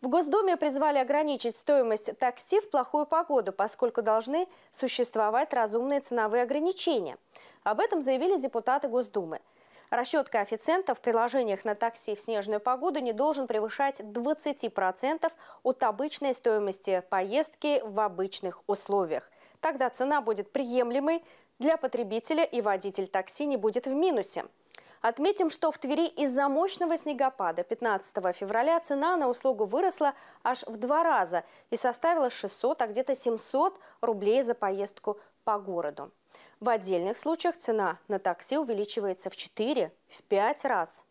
В Госдуме призвали ограничить стоимость такси в плохую погоду, поскольку должны существовать разумные ценовые ограничения. Об этом заявили депутаты Госдумы. Расчет коэффициента в приложениях на такси в снежную погоду не должен превышать 20% от обычной стоимости поездки в обычных условиях. Тогда цена будет приемлемой для потребителя и водитель такси не будет в минусе. Отметим, что в Твери из-за мощного снегопада 15 февраля цена на услугу выросла аж в два раза и составила 600, а где-то 700 рублей за поездку по городу. В отдельных случаях цена на такси увеличивается в 4-5 раз.